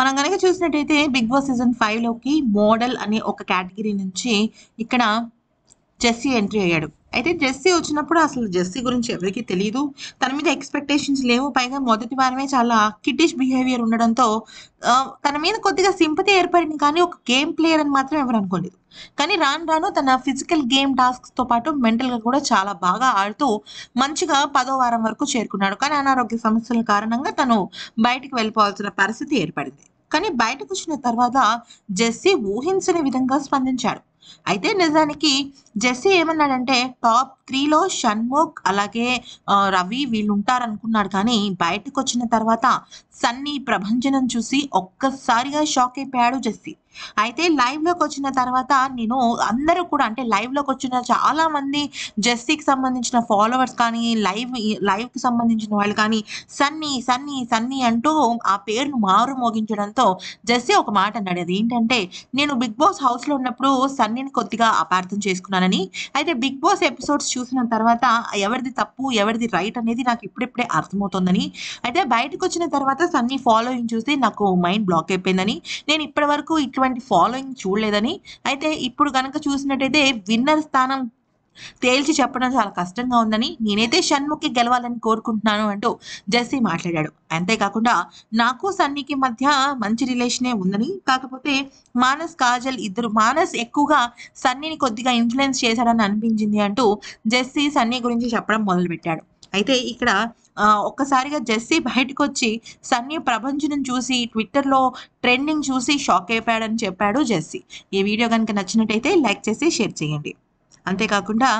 మనం కనుక చూసినట్టయితే బిగ్ బాస్ సీజన్ ఫైవ్లోకి మోడల్ అనే ఒక కేటగిరీ నుంచి ఇక్కడ జెస్సీ ఎంట్రీ అయ్యాడు అయితే జెస్సీ వచ్చినప్పుడు అసలు జెస్సీ గురించి ఎవరికీ తెలియదు తన మీద ఎక్స్పెక్టేషన్స్ లేవు పైగా మొదటి వారమే చాలా కిటిష్ బిహేవియర్ ఉండడంతో తన మీద కొద్దిగా సింపతి ఏర్పడింది కానీ ఒక గేమ్ ప్లేయర్ అని మాత్రం ఎవరు అనుకోలేదు కానీ రాను రాను తన ఫిజికల్ గేమ్ తో పాటు మెంటల్గా కూడా చాలా బాగా ఆడుతూ మంచిగా పదో వారం వరకు చేరుకున్నాడు కానీ అనారోగ్య సమస్యల కారణంగా తను బయటికి వెళ్ళిపోవాల్సిన పరిస్థితి ఏర్పడింది కానీ బయటకు వచ్చిన తర్వాత జెస్సీ ఊహించని విధంగా స్పందించాడు అయితే నిజానికి జెస్సీ ఏమన్నాడంటే టాప్ త్రీలో షణ్ముఖ్ అలాగే రవి వీళ్ళు ఉంటారనుకున్నాడు కానీ బయటకు వచ్చిన తర్వాత సన్నీ ప్రభంజనం చూసి ఒక్కసారిగా షాక్ అయిపోయాడు జెస్సీ అయితే లైవ్ లోకి వచ్చిన తర్వాత నేను అందరూ కూడా అంటే లైవ్ లోకి వచ్చిన చాలా మంది జెస్సీకి సంబంధించిన ఫాలోవర్స్ కానీ లైవ్ లైవ్ కి సంబంధించిన వాళ్ళు కానీ సన్నీ సన్నీ సన్నీ అంటూ ఆ పేరును మారు మోగించడంతో జెస్సీ ఒక మాట అన్నాడు అది ఏంటంటే నేను బిగ్ బాస్ హౌస్ లో ఉన్నప్పుడు సన్నీని కొద్దిగా అపార్థం చేసుకున్నానని అయితే బిగ్ బాస్ ఎపిసోడ్స్ చూసిన తర్వాత ఎవరిది తప్పు ఎవరిది రైట్ అనేది నాకు ఇప్పుడిప్పుడే అర్థమవుతుందని అయితే బయటకు వచ్చిన తర్వాత సన్నీ ఫాలోయింగ్ చూసి నాకు మైండ్ బ్లాక్ అయిపోయిందని నేను ఇప్పటి వరకు ఇట్లా ఎటువంటి ఫాలోయింగ్ చూడలేదని అయితే ఇప్పుడు కనుక చూసినట్టయితే విన్నర్ స్థానం తేల్చి చెప్పడం చాలా కష్టంగా ఉందని నేనైతే షణ్ముఖి గెలవాలని కోరుకుంటున్నాను అంటూ జెస్సీ మాట్లాడాడు అంతేకాకుండా నాకు సన్నీకి మధ్య మంచి రిలేషనే ఉందని కాకపోతే మానస్ కాజల్ ఇద్దరు మానస్ ఎక్కువగా సన్నీని కొద్దిగా ఇన్ఫ్లుయెన్స్ చేశాడని అనిపించింది అంటూ జెస్సీ సన్నీ గురించి చెప్పడం మొదలుపెట్టాడు అయితే ఇక్కడ ఒక్కసారిగా జెస్సీ బయటకు వచ్చి సన్నీ ప్రభంజనం చూసి ట్విట్టర్లో ట్రెండింగ్ చూసి షాక్ అయిపోయాడని చెప్పాడు జెస్సీ ఈ వీడియో కనుక నచ్చినట్టయితే లైక్ చేసి షేర్ చేయండి అంతేకాకుండా